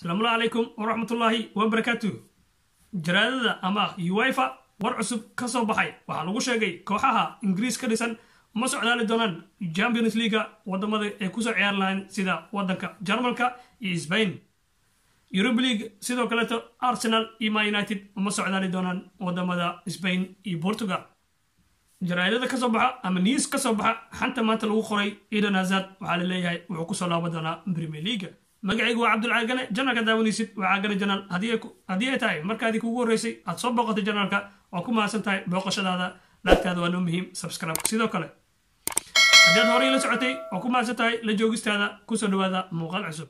asalaamu calaykum waraxmatullaahi wabarakaatu jaraadada ama uifa war cusub ka soo baxay waxaa lagu sheegay kooxaha ingiriis ka dhisan ma socdaali doonaan champions leaga wadamada ay kusoo ciyaar lahayn sida wadanka jarmalka iyo sbain eurub league sidoo kaleeto arsenal iyo ma united ma socdaali doonaan wadamada sbain iyo portugal jaraa'idada ka soo baxa ama niis ka soo baxa xanta maanta lagu qoray idan azad waxaa la leeyahay wuxuu kusoo laaban doonaa premier leaga magacaygu waa cabdulcaagane gane daawanaysid waa caagane janaal haddii ay tahay markaadii kugu horreysay aad soo booqatay janaalka oo ku mahadsan tahay booqashadaada laagtaada waa noo muhiim subscribe sidoo kale haddaad horay la socotay oo ku mahadsan tahay la joogistaada kusoo dhawaada muuqaal cusub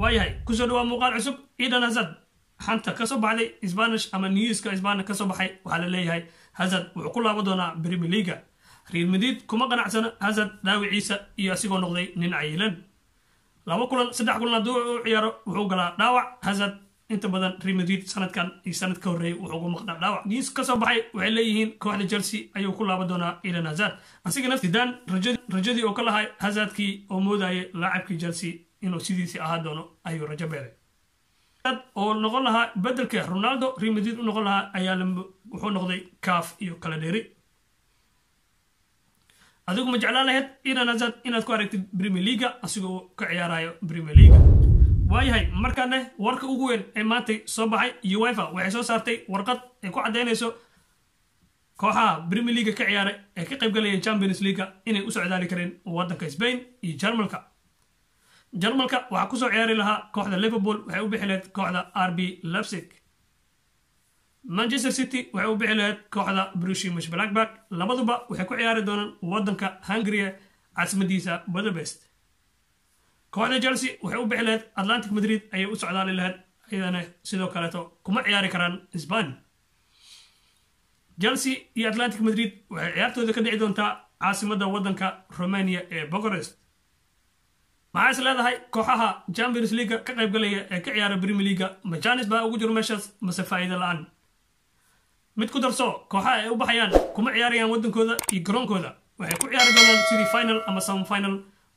waayahay kusoo dhawaa muuqaal cusub iidan hasad xanta kasoo baxday spanish ama newska sbania kasoo baxay waxaa la leeyahay hazard wuxuu ku laaban doonaa brimi liga real madrid kuma qanacsano hazard dhaawiciisa iyo asigoo noqday nin cayilan laba kulan saddex kulan hadduu u ciyaaro wuxuu galaa dhaawac hazard inta badan real madrid sanadkan iyo sanad ka horreeyay wuxuu ugu maqnaa dhaawac news kasoo baxay waxay leeyihiin kooxda chelsea ayuu ku laaban doonaa ilan hazard asiga naftidan rajadii oo ka lahaa hazardkii oo moodayay laacabkii chelsea inuu sidiisii ahaa doono ayuu rajo beelay dad oo noqon lahaa bedelka ronaldo real madrid u noqon lahaa ayaa wuxuu noqday kaaf iyo kala dheeri adigu ma jeclaan lahayd iran inanaad inaad ku aragtid premier leaga asigoo ka ciyaarayo premier leaga waayahay markaane warka ugu weyn ee maantay soo baxay iyo wifa waxay soo saartay warqad ay ku caddaynayso kooxaha premier leaga ka ciyaara ee ka qayb galaya champions leaga inay u socdaali kareen wadanka spain iyo jarmalka jarmalka waxaa kusoo ciyaari lahaa kooxda liverpool waxay u bixi lahayd kooxda r b lapsig manchester city waxay u bixi lahayd kooxda brushimish blackback labaduba waxay ku ciyaari doonaan waddanka hungariya casimadiisa budabest kooxda chelsea waxay u bixi lahayd atlantic madrid ayay u socdaali lahayd iyadana sidoo kaleeto kuma ciyaari karaan sbani chelsea iyo atlantic madrid waxay ciyaartooda ka dhici doontaa caasimadda waddanka romania ee bocorest maxaa leedahay kooxaha champions leaga ka qaybgalaya ee ka ciyaara brimier leaga ma janis baa ugu jiro meeshaas mase faa'iida la-aan mid ku darso kooxaha ay u baxayaan kuma ciyaarayaan waddankooda iyo garoonkooda waxay ku ciyaari doonaan sidii final ama sound final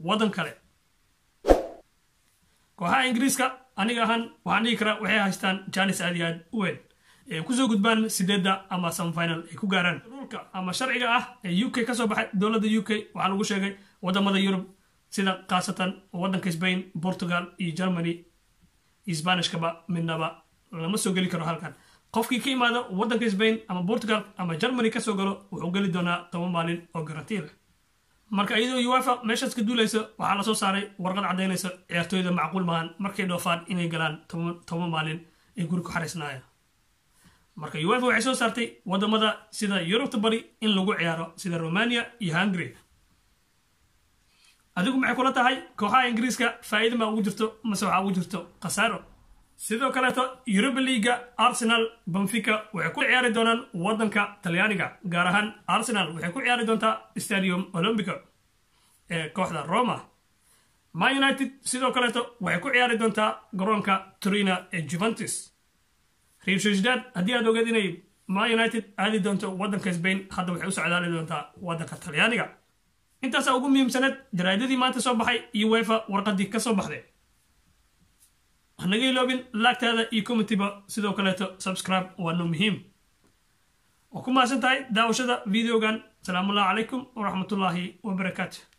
waddan kale kooxaha ingiriiska aniga ahaan waxaan dhigi karaa waxay haystaan janis aad iyo aad u weyn ay kusoo gudbaan sideedda ama sound ay ku gaaraan dhulka ama sharciga ah ee u k ka soo baxay dowladda u k waxaa lagu sheegay waddamada yurub sida khaasatan wadanka sbain portugal iyo germany iyo midnaba lama soo geli karo halkan qofkii ka imaada wadanka sbain ama portugal ama germany kasoo galo wuxuu geli doonaa toban maalin oo garanti marka iyadoo yuwafa meeshaas ka duulaysa waxaa lasoo saaray warqad caddaynaysa ciyaartooyda macquul mahan markay dhoofaan inay galaan toban maalin ee guri ku xariisnaayaan marka yuwafa waxay soo saartay wadamada sida yurubta bari in lagu ciyaaro sida romania iyo hungary adigu maxay kula tahay kooxaha ingiriiska faa'iida ma ugu jirto mase waxaa ugu jirto khasaaro sidoo kaleeto yuruba liiga arsenal benfica waxay ku ciyaari doonaan waddanka talyaaniga gaar ahaan arsenal waxay ku ciyaari doontaa stadium olombica ee kooxda roma ma united sidoo kaleeto waxay ku ciyaari doontaa garoonka turina ee juventus reshashdad haddii aad ogeed inay ma united aadi doonto waddanka sbain hadda waxay u socdaali doontaa waddanka talyaaniga intaasaa ugu muhiimsaneed jaraadadii maanta soo baxay iyo wefa warqadii ka soo baxdee hanaga iloobin laagtaada iyo commentiba sidoo kaleeto subscribe waa waana muhiim waa ku mahadsan tahay daawashada videogan asalaamu allah calaykum waraxmatullaahi wabarakaatu